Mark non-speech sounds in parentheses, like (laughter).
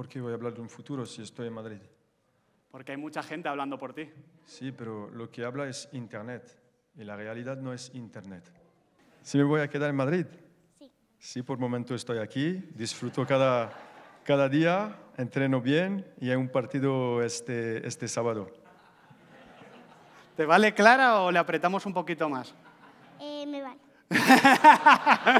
¿Por qué voy a hablar de un futuro si estoy en Madrid? Porque hay mucha gente hablando por ti. Sí, pero lo que habla es Internet y la realidad no es Internet. ¿Sí me voy a quedar en Madrid? Sí. Sí, por momento estoy aquí, disfruto cada, cada día, entreno bien y hay un partido este, este sábado. ¿Te vale clara o le apretamos un poquito más? Eh, me vale. (laughs)